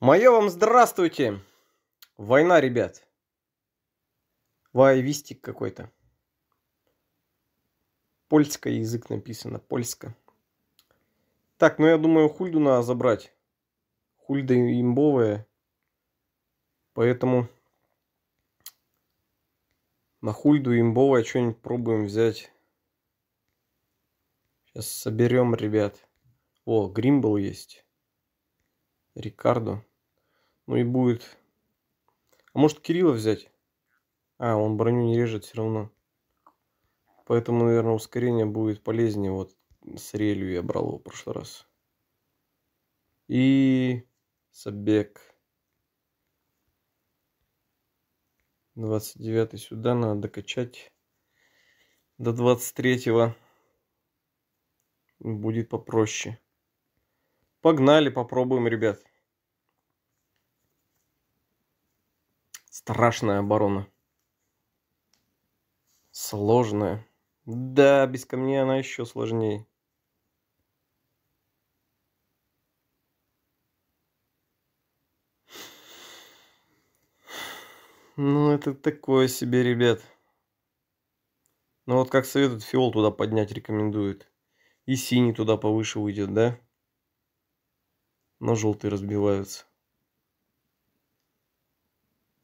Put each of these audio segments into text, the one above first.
Мое вам здравствуйте! Война, ребят. Вайвистик какой-то. Польская язык написано, польска. Так, ну я думаю, хульду надо забрать. Хульда имбовая. Поэтому на хульду имбовая что-нибудь пробуем взять. Сейчас соберем, ребят. О, Гримбл есть. Рикардо. Ну и будет. А может Кирилла взять? А, он броню не режет все равно. Поэтому, наверное, ускорение будет полезнее. Вот с релью я брал его в прошлый раз. И Собек. 29 сюда надо докачать. До 23 будет попроще. Погнали, попробуем, ребят. Страшная оборона. Сложная. Да, без камней она еще сложнее. Ну, это такое себе, ребят. Ну, вот как советуют, фиол туда поднять рекомендует. И синий туда повыше уйдет, да? Но желтые разбиваются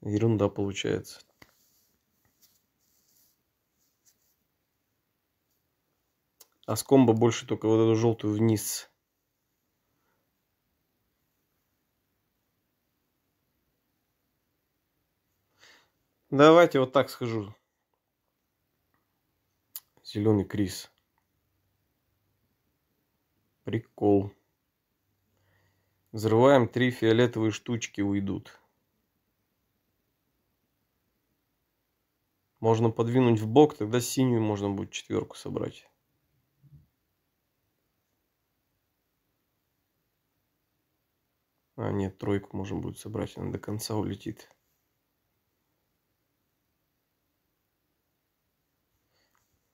ерунда получается. А с комбо больше только вот эту желтую вниз. Давайте вот так схожу. Зеленый Крис. Прикол. Взрываем, три фиолетовые штучки уйдут. Можно подвинуть в бок, тогда синюю можно будет четверку собрать. А, нет, тройку можно будет собрать, она до конца улетит.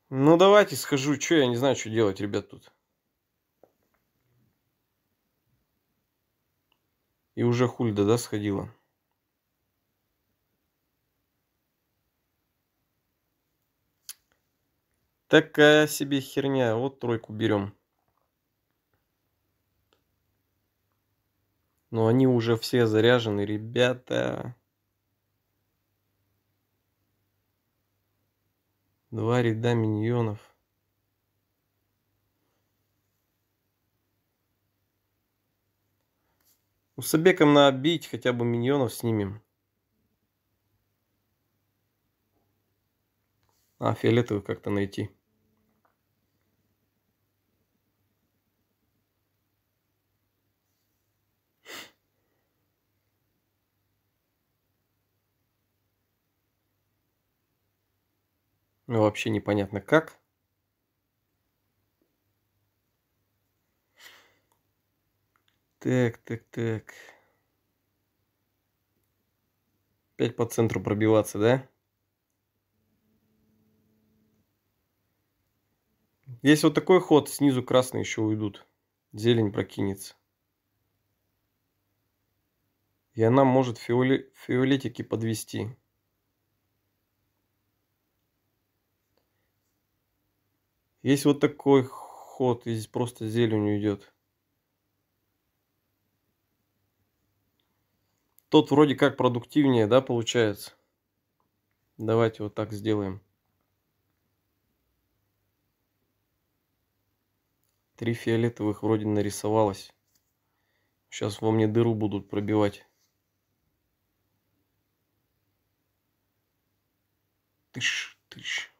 Ну, давайте схожу, что я не знаю, что делать, ребят, тут. И уже хульда, да, сходила? Такая себе херня. Вот тройку берем. Но они уже все заряжены, ребята. Два ряда миньонов. Ну, с обеком бить, хотя бы миньонов снимем. А, фиолетовых как-то найти. Ну, вообще непонятно как. Так, так, так. Опять по центру пробиваться, да? Если вот такой ход, снизу красные еще уйдут. Зелень прокинется. И она может фиоли... фиолетики подвести. Есть вот такой ход, и здесь просто зелень идет. Тот вроде как продуктивнее, да, получается. Давайте вот так сделаем. Три фиолетовых вроде нарисовалось. Сейчас во мне дыру будут пробивать. Тыш, тыш.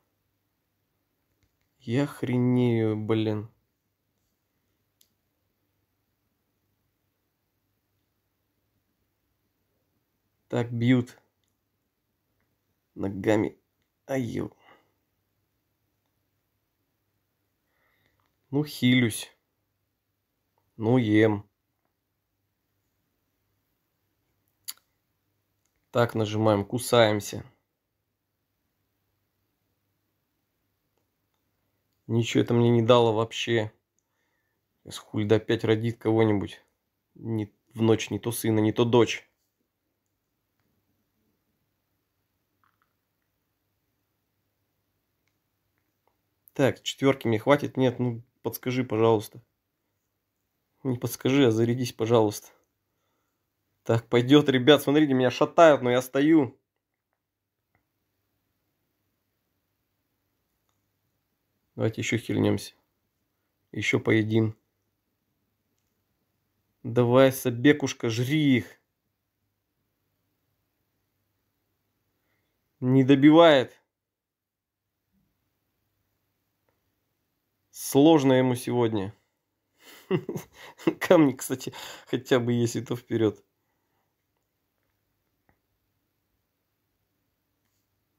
Я хренею, блин. Так бьют ногами. Аю. Ну, хилюсь. Ну, ем. Так нажимаем, кусаемся. Ничего это мне не дало вообще. С Хульда опять родит кого-нибудь. Не, в ночь не то сына, не то дочь. Так, четверки мне хватит? Нет, ну подскажи, пожалуйста. Не подскажи, а зарядись, пожалуйста. Так, пойдет, ребят, смотрите, меня шатают, но я стою. Давайте еще хильнемся. Еще поедим. Давай, собекушка, жри их. Не добивает. Сложно ему сегодня. Камни, кстати, хотя бы если то вперед.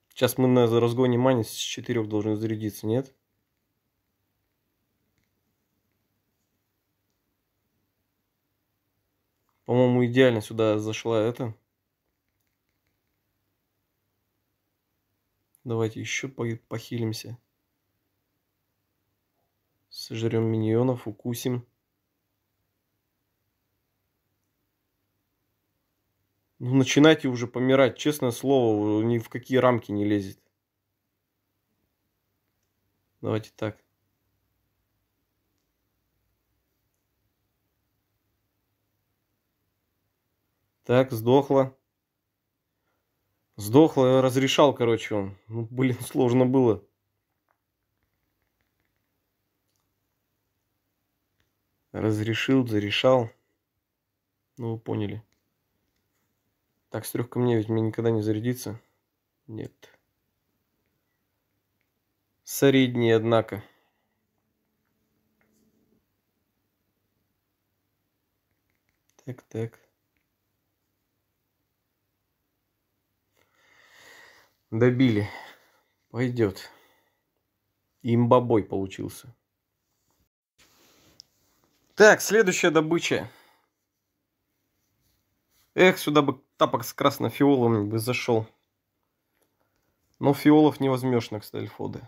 Сейчас мы на разгоне мани с 4 должен зарядиться, нет? По-моему, идеально сюда зашла это. Давайте еще похилимся. Сожрем миньонов, укусим. Ну, начинайте уже помирать, честное слово, ни в какие рамки не лезет. Давайте так. Так, сдохла. Сдохла, разрешал, короче, он. Ну, блин, сложно было. Разрешил, зарешал. Ну, вы поняли. Так, с трех камней ведь мне никогда не зарядится. Нет. Средний, однако. Так, так. Добили. Пойдет. Имбабой получился. Так, следующая добыча. Эх, сюда бы тапок с краснофиолом бы зашел. Но фиолов не возьмешь на кстальфоды.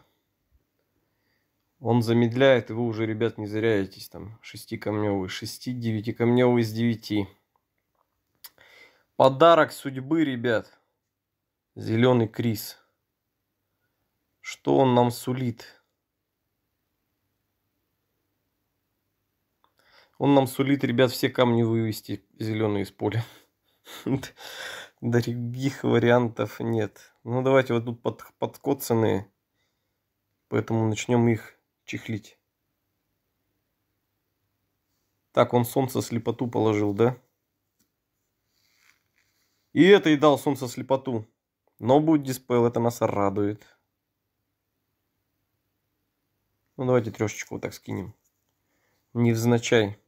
Он замедляет, и вы уже, ребят, не заряетесь Там шестикамневый, шести девятикамневый из девяти. Подарок судьбы, ребят. Зеленый Крис. Что он нам сулит? Он нам сулит, ребят, все камни вывести зеленые из поля. Других вариантов нет. Ну, давайте вот тут под, подкоцанные. Поэтому начнем их чехлить. Так, он солнце слепоту положил, да? И это и дал солнце слепоту. Но будет диспел, это нас радует. Ну, давайте трешечку вот так скинем. Невзначай.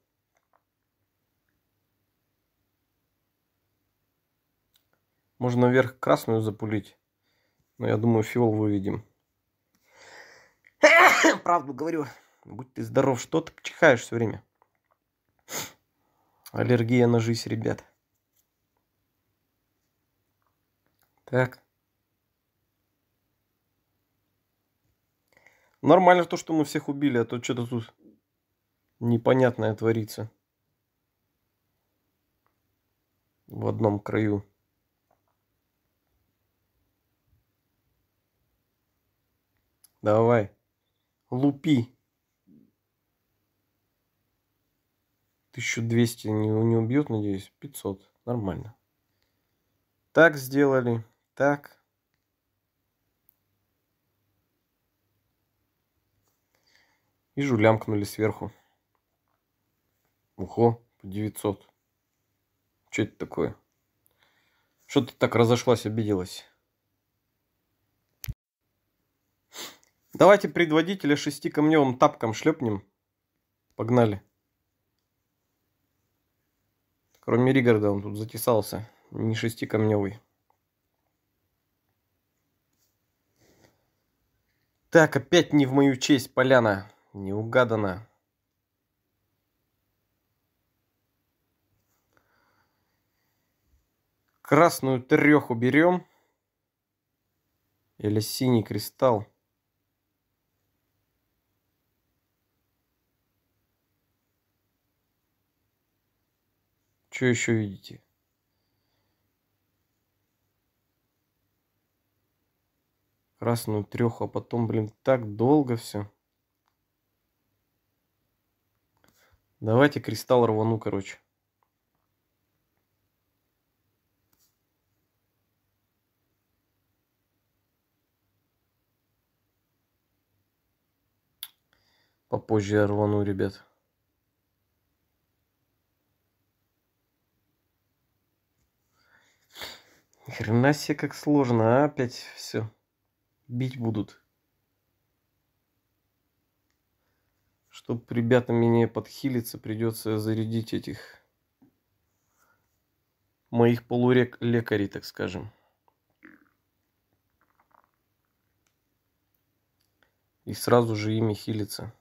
Можно вверх красную запулить. Но я думаю, фиол выведем. Правду говорю. Будь ты здоров, что ты чихаешь все время? Аллергия на жизнь, ребят. Так. Нормально то, что мы всех убили, а то что-то тут непонятное творится. В одном краю. Давай. Лупи. 1200 не, не убьет, надеюсь. 500. Нормально. Так сделали. Так. и жулямкнули сверху. Ухо, 900. Что это такое? Что ты так разошлась, обиделась? Давайте предводителя шести камневым тапком шлепнем. Погнали. Кроме Ригарда он тут затесался. Не шести камневый. Так, опять не в мою честь, поляна. Не угадано. Красную треху берем. Или синий кристалл. Что еще видите? Красную треху, а потом, блин, так долго все. Давайте кристалл рвану, короче. Попозже я рвану, ребят. Хрена себе как сложно, а? Опять все. Бить будут. Чтобы ребятам меня подхилиться, придется зарядить этих моих полурек лекарей, так скажем. И сразу же ими хилиться.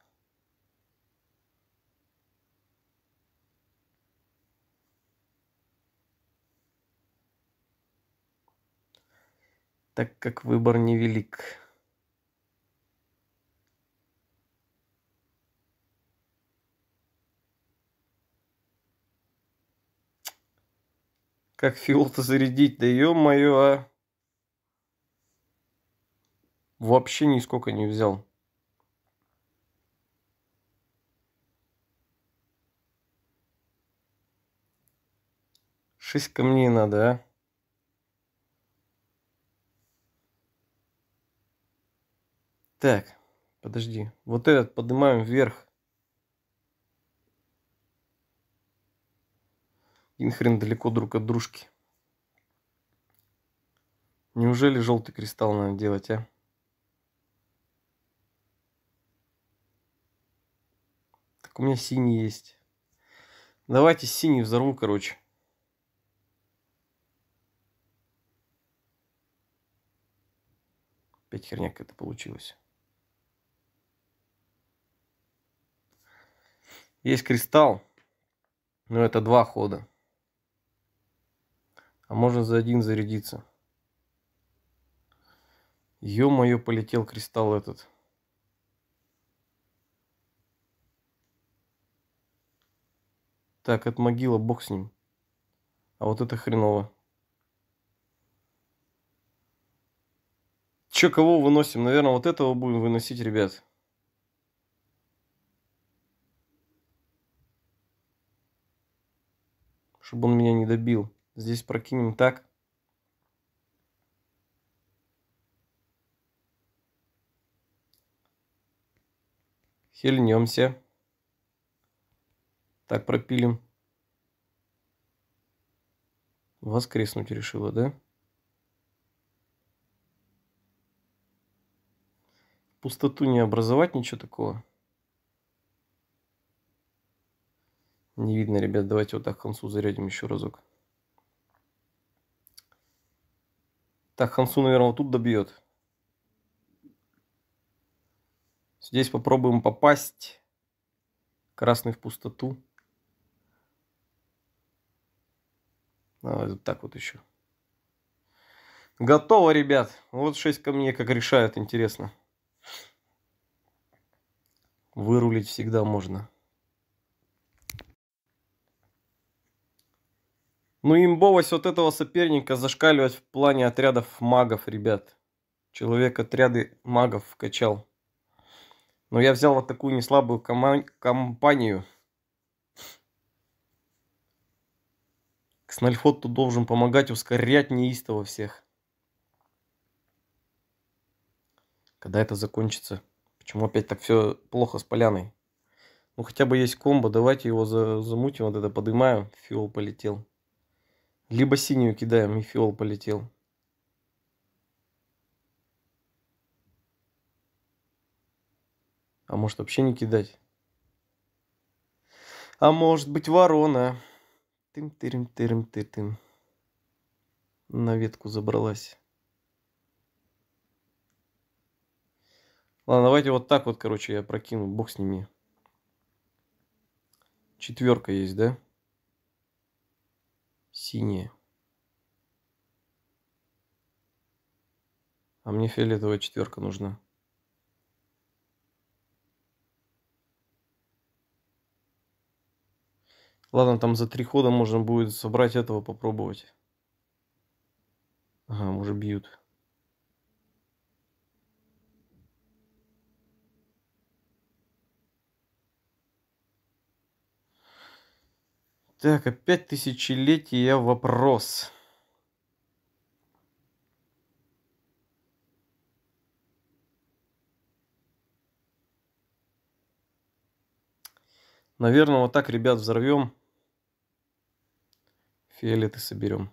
Так как выбор невелик. Как фиол-то зарядить? Да ё-моё, а! Вообще нисколько не взял. Шесть камней надо, а? Так, подожди. Вот этот поднимаем вверх. Один хрен далеко друг от дружки. Неужели желтый кристалл надо делать, а? Так у меня синий есть. Давайте синий взорву, короче. Опять херня какая-то получилась. Есть кристалл, но это два хода. А можно за один зарядиться. Ё-моё, полетел кристалл этот. Так, от могила, бог с ним. А вот это хреново. Чё кого выносим? Наверное, вот этого будем выносить, ребят. Чтобы он меня не добил. Здесь прокинем так. Хильнемся. Так пропилим. Воскреснуть решила, да? Пустоту не образовать, ничего такого. Не видно, ребят. Давайте вот так концу зарядим еще разок. Так, Хансу, наверное, вот тут добьет. Здесь попробуем попасть. Красный в пустоту. Давай вот так вот еще. Готово, ребят. Вот 6 камней как решают, интересно. Вырулить всегда можно. Ну, имбовость вот этого соперника зашкаливать в плане отрядов магов, ребят. Человек отряды магов качал. Но я взял вот такую неслабую компанию. Снальфот тут должен помогать ускорять неистово всех. Когда это закончится? Почему опять так все плохо с поляной? Ну хотя бы есть комбо, давайте его замутим, вот это поднимаю. Фиол полетел. Либо синюю кидаем, и фиол полетел. А может вообще не кидать? А может быть ворона? тым тырым тырым ты тым На ветку забралась. Ладно, давайте вот так вот, короче, я прокину. Бог с ними. Четверка есть, да? синие. А мне фиолетовая четверка нужна. Ладно, там за три хода можно будет собрать этого, попробовать. Ага, уже бьют. Так, опять тысячелетия вопрос. Наверное, вот так, ребят, взорвем. Фиолеты соберем.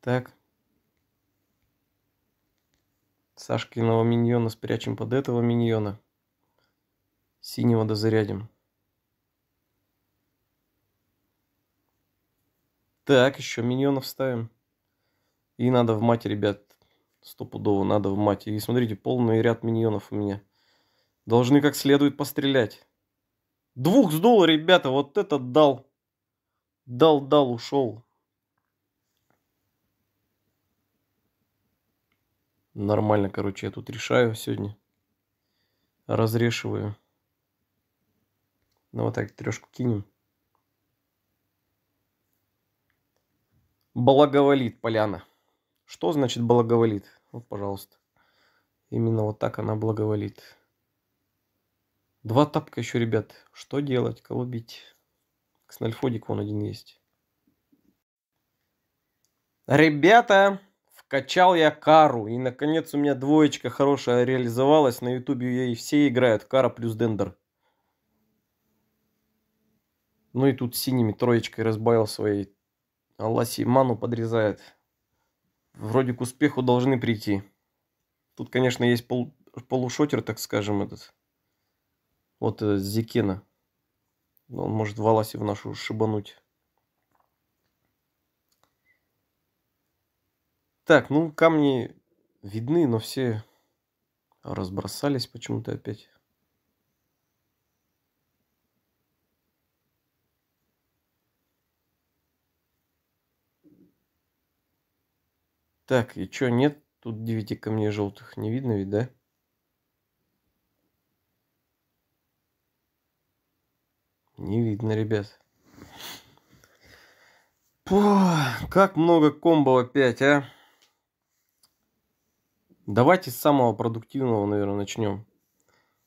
Так. Сашкиного миньона спрячем под этого миньона. Синего дозарядим. Так, еще миньонов ставим. И надо в мате, ребят, стопудово надо в мате. И смотрите, полный ряд миньонов у меня. Должны как следует пострелять. Двух сдул, ребята, вот этот дал. Дал-дал, ушел. Нормально, короче, я тут решаю сегодня. Разрешиваю. Ну вот так трешку кинем. Благоволит поляна. Что значит благоволит? Вот, пожалуйста. Именно вот так она благоволит. Два тапка еще, ребят. Что делать? Кого бить? Кснальфодик вон один есть. Ребята, Качал я кару, и наконец у меня двоечка хорошая реализовалась. На ютубе ей все играют, кара плюс дендер. Ну и тут синими троечкой разбавил своей. Алласи ману подрезает. Вроде к успеху должны прийти. Тут, конечно, есть пол, полушотер, так скажем, этот. Вот этот Зикена. Он может в Аласе в нашу шибануть. Так, ну камни видны, но все разбросались почему-то опять. Так, и что, нет тут девяти камней желтых? Не видно ведь, да? Не видно, ребят. Фу, как много комбо опять, а? Давайте с самого продуктивного, наверное, начнем.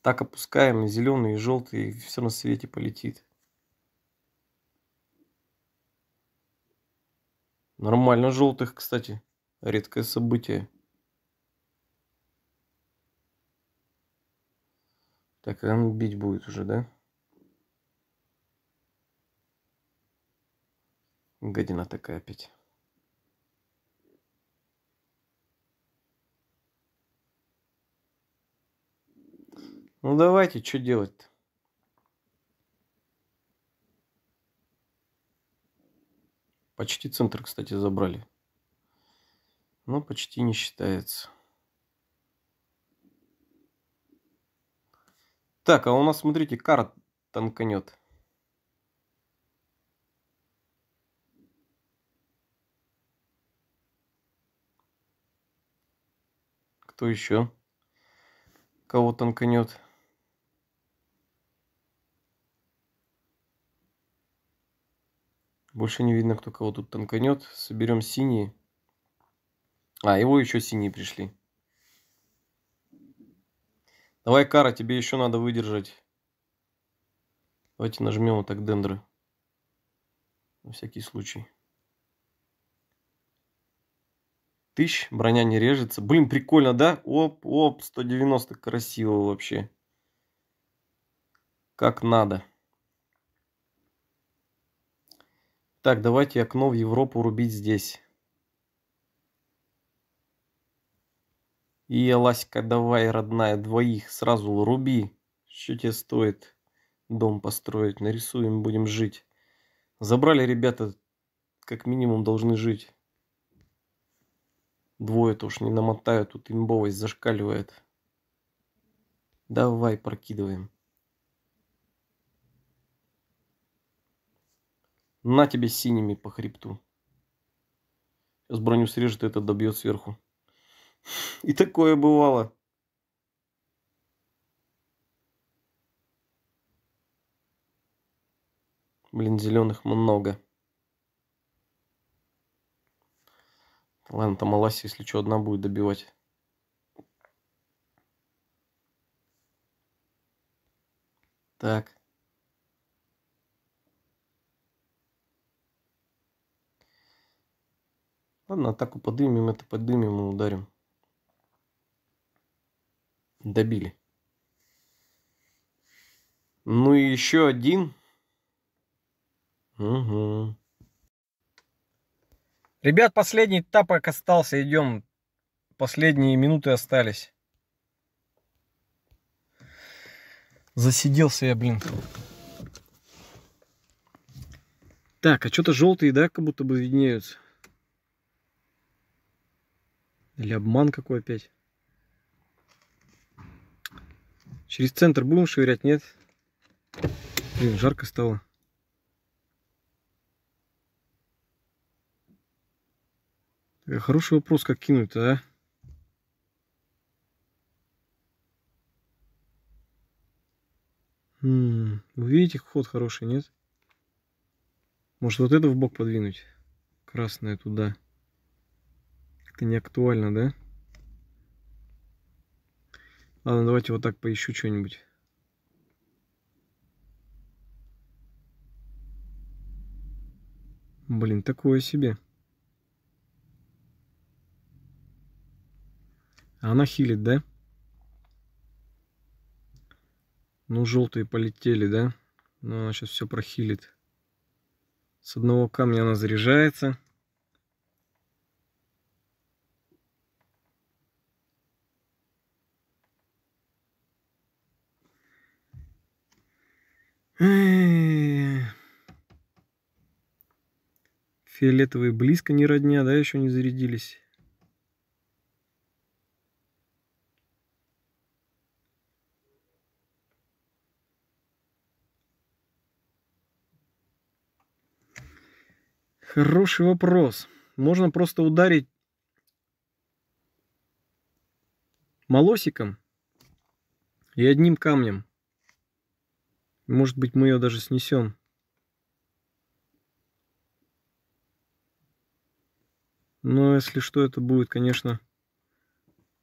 Так опускаем зеленый и желтый, и все на свете полетит. Нормально желтых, кстати. Редкое событие. Так, он а ну бить будет уже, да? Гадина такая опять. Ну давайте, что делать-то? Почти центр, кстати, забрали. Но ну, почти не считается. Так, а у нас, смотрите, карт танканет. Кто еще? Кого танканет? Больше не видно, кто кого тут танканет. Соберем синие. А, его еще синие пришли. Давай, Кара, тебе еще надо выдержать. Давайте нажмем вот так дендры. На всякий случай. Тыщ, броня не режется. Блин, прикольно, да? Оп, оп, 190 красиво вообще. Как надо. Так, давайте окно в Европу рубить здесь. И Ласька, давай, родная, двоих сразу руби. Что тебе стоит дом построить? Нарисуем, будем жить. Забрали ребята, как минимум должны жить. Двое-то уж не намотают, тут имбовость зашкаливает. Давай, прокидываем. На тебе синими по хребту. Сейчас броню срежет, и это добьет сверху. И такое бывало. Блин, зеленых много. Ладно, там Аласи, если что, одна будет добивать. Так. Ладно, атаку подымем, это подымем и ударим. Добили. Ну и еще один. Угу. Ребят, последний тапок остался, идем. Последние минуты остались. Засиделся я, блин. Так, а что-то желтые, да, как будто бы виднеются. Или обман какой опять? Через центр будем швырять, нет? Блин, жарко стало. Э, хороший вопрос, как кинуть-то, а? вы видите, ход хороший, нет? Может, вот это в бок подвинуть? Красное туда. Так не актуально, да? Ладно, давайте вот так поищу что-нибудь. Блин, такое себе. А она хилит, да? Ну, желтые полетели, да? Но ну, она сейчас все прохилит. С одного камня она заряжается. фиолетовые близко не родня, да, еще не зарядились. Хороший вопрос. Можно просто ударить молосиком и одним камнем. Может быть, мы ее даже снесем. Но если что, это будет, конечно,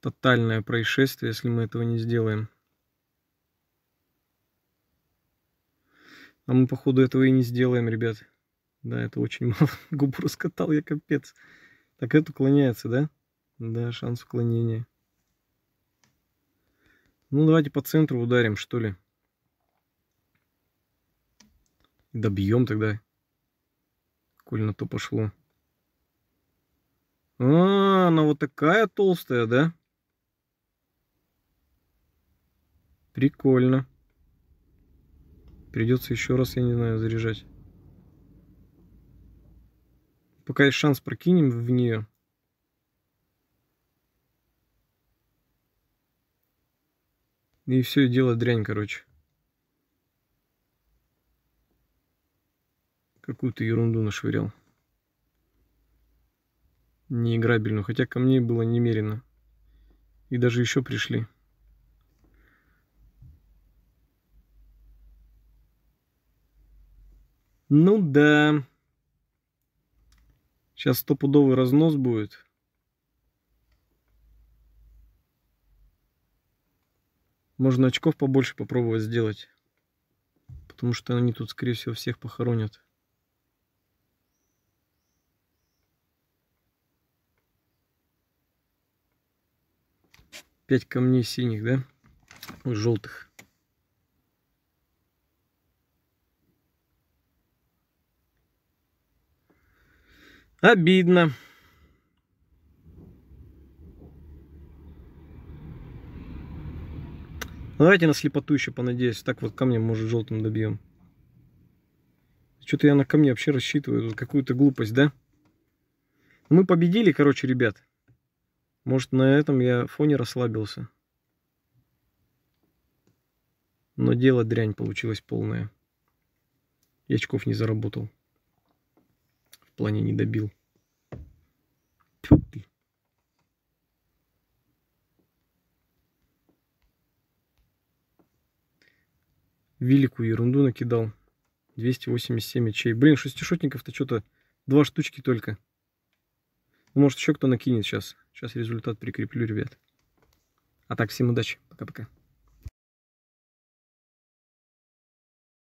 тотальное происшествие, если мы этого не сделаем. А мы, походу, этого и не сделаем, ребят. Да, это очень мало. Губу раскатал я, капец. Так это уклоняется, да? Да, шанс уклонения. Ну, давайте по центру ударим, что ли. Добьем тогда. Коль на то пошло. А, она вот такая толстая, да? Прикольно. Придется еще раз, я не знаю, заряжать. Пока есть шанс, прокинем в нее. И все дело дрянь, короче. Какую-то ерунду нашвырял неиграбельную, хотя камней было немерено. И даже еще пришли. Ну да. Сейчас стопудовый разнос будет. Можно очков побольше попробовать сделать. Потому что они тут, скорее всего, всех похоронят. Пять камней синих, да? Ой, желтых. Обидно. Давайте на слепоту еще понадеюсь. Так вот камнем, может, желтым добьем. Что-то я на камне вообще рассчитываю. Какую-то глупость, да? Ну, мы победили, короче, ребят. Может, на этом я фоне расслабился. Но дело дрянь получилось полное. Я очков не заработал. В плане не добил. Тьфу ты. Великую ерунду накидал. 287 ячей. Блин, шестишотников-то что-то два штучки только. Может, еще кто накинет сейчас. Сейчас результат прикреплю, ребят. А так, всем удачи. Пока-пока.